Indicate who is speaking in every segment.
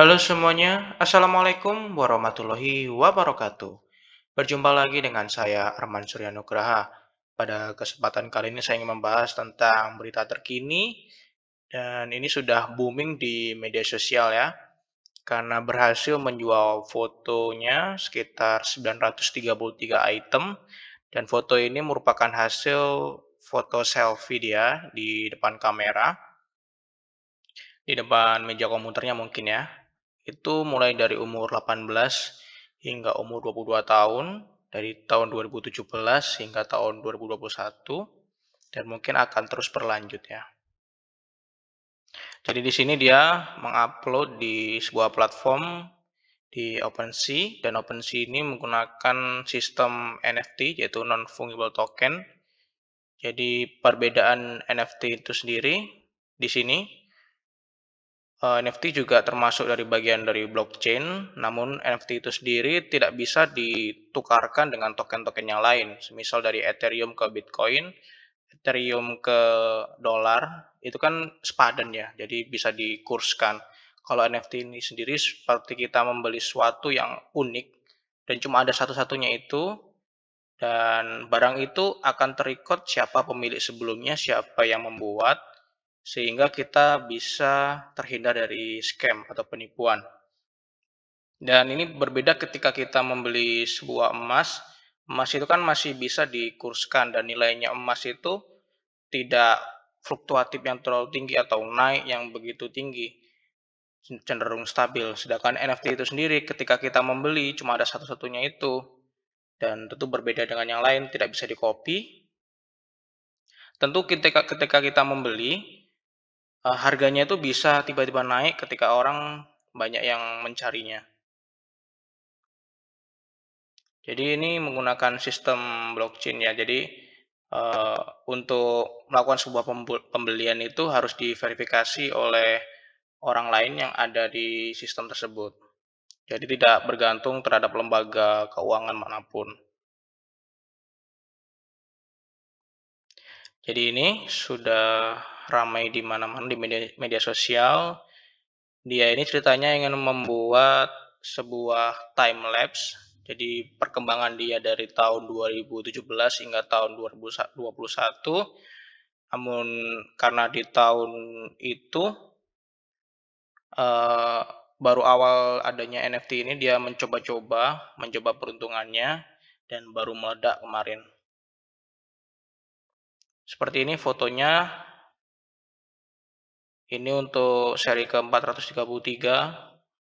Speaker 1: Halo semuanya, Assalamualaikum warahmatullahi wabarakatuh. Berjumpa lagi dengan saya Arman Suryanugraha. Pada kesempatan kali ini saya ingin membahas tentang berita terkini dan ini sudah booming di media sosial ya. Karena berhasil menjual fotonya sekitar 933 item dan foto ini merupakan hasil foto selfie dia di depan kamera di depan meja komputernya mungkin ya itu mulai dari umur 18 hingga umur 22 tahun, dari tahun 2017 hingga tahun 2021, dan mungkin akan terus berlanjut ya. Jadi di sini dia mengupload di sebuah platform di OpenSea dan OpenSea ini menggunakan sistem NFT yaitu non fungible token. Jadi perbedaan NFT itu sendiri di sini Eh, NFT juga termasuk dari bagian dari blockchain, namun NFT itu sendiri tidak bisa ditukarkan dengan token-token yang lain. Misal dari Ethereum ke Bitcoin, Ethereum ke dolar, itu kan sepadan ya, jadi bisa dikurskan. Kalau NFT ini sendiri seperti kita membeli sesuatu yang unik dan cuma ada satu-satunya itu, dan barang itu akan terikot siapa pemilik sebelumnya, siapa yang membuat, sehingga kita bisa terhindar dari scam atau penipuan. Dan ini berbeda ketika kita membeli sebuah emas. Emas itu kan masih bisa dikurskan dan nilainya emas itu tidak fluktuatif yang terlalu tinggi atau naik yang begitu tinggi cenderung stabil. Sedangkan NFT itu sendiri ketika kita membeli cuma ada satu-satunya itu dan tentu berbeda dengan yang lain tidak bisa di copy. Tentu ketika ketika kita membeli Eh, harganya itu bisa tiba-tiba naik ketika orang banyak yang mencarinya. Jadi ini menggunakan sistem blockchain ya. Jadi uh, untuk melakukan sebuah pembelian itu harus diverifikasi oleh orang lain yang ada di sistem tersebut. Jadi tidak bergantung terhadap lembaga keuangan manapun. Jadi ini sudah ramai di mana-mana di media, media sosial. Dia ini ceritanya ingin membuat sebuah time lapse. Jadi perkembangan dia dari tahun 2017 hingga tahun 2021. Namun karena di tahun itu uh, baru awal adanya NFT ini dia mencoba-coba, mencoba peruntungannya dan baru meledak kemarin. Seperti ini fotonya ini untuk seri ke 433.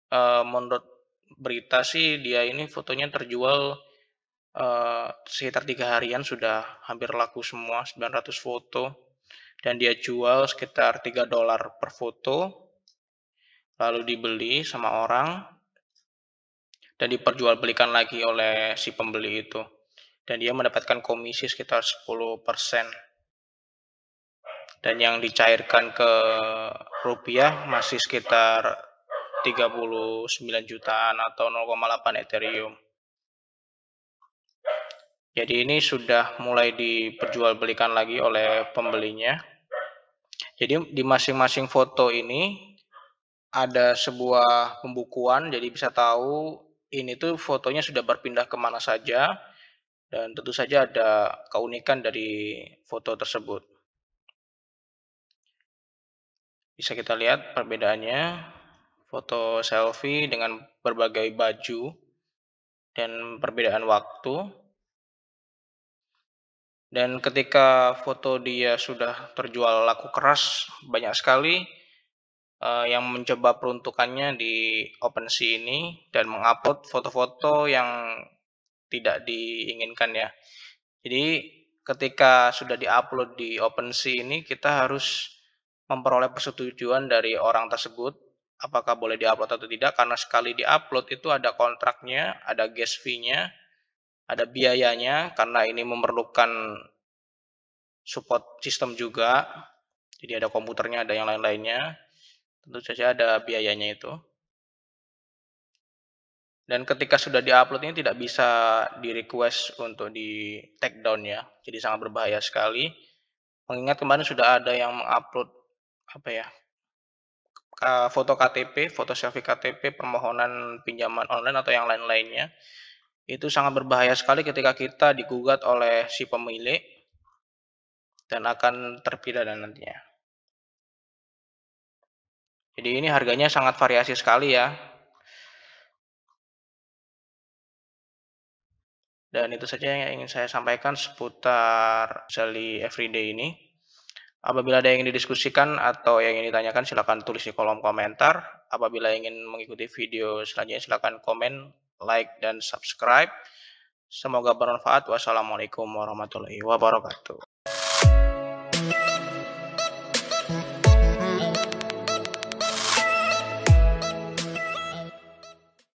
Speaker 1: Uh, menurut berita sih dia ini fotonya terjual uh, sekitar tiga harian sudah hampir laku semua 900 foto dan dia jual sekitar 3 dolar per foto lalu dibeli sama orang dan diperjualbelikan lagi oleh si pembeli itu dan dia mendapatkan komisi sekitar 10% dan yang dicairkan ke rupiah masih sekitar 39 jutaan atau 0,8 Ethereum. Jadi ini sudah mulai diperjualbelikan lagi oleh pembelinya. Jadi di masing-masing foto ini ada sebuah pembukuan, jadi bisa tahu ini tuh fotonya sudah berpindah kemana saja, dan tentu saja ada keunikan dari foto tersebut bisa kita lihat perbedaannya foto selfie dengan berbagai baju dan perbedaan waktu. Dan ketika foto dia sudah terjual laku keras banyak sekali uh, yang mencoba peruntukannya di OpenSea ini dan mengupload foto-foto yang tidak diinginkan ya. Jadi ketika sudah diupload di OpenSea ini kita harus memperoleh persetujuan dari orang tersebut apakah boleh diupload atau tidak karena sekali diupload itu ada kontraknya, ada gas fee-nya, ada biayanya karena ini memerlukan support sistem juga. Jadi ada komputernya, ada yang lain-lainnya. Tentu saja ada biayanya itu. Dan ketika sudah diupload ini tidak bisa di request untuk di take down ya. Jadi sangat berbahaya sekali. Mengingat kemarin sudah ada yang mengupload apa ya foto KTP, foto selfie KTP, permohonan pinjaman online atau yang lain-lainnya itu sangat berbahaya sekali ketika kita digugat oleh si pemilik dan akan terpidana nantinya. Jadi ini harganya sangat variasi sekali ya. Dan itu saja yang ingin saya sampaikan seputar Sally Everyday ini. Apabila ada yang ingin didiskusikan atau yang ingin ditanyakan, silakan tulis di kolom komentar. Apabila ingin mengikuti video selanjutnya, silakan komen, like, dan subscribe. Semoga bermanfaat. Wassalamualaikum warahmatullahi wabarakatuh.